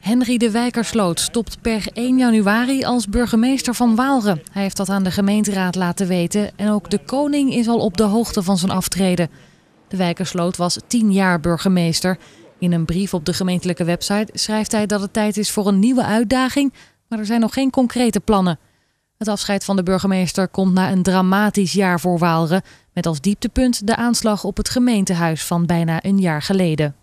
Henry de Wijkersloot stopt per 1 januari als burgemeester van Waalre. Hij heeft dat aan de gemeenteraad laten weten en ook de koning is al op de hoogte van zijn aftreden. De Wijkersloot was 10 jaar burgemeester. In een brief op de gemeentelijke website schrijft hij dat het tijd is voor een nieuwe uitdaging, maar er zijn nog geen concrete plannen. Het afscheid van de burgemeester komt na een dramatisch jaar voor Waalre, met als dieptepunt de aanslag op het gemeentehuis van bijna een jaar geleden.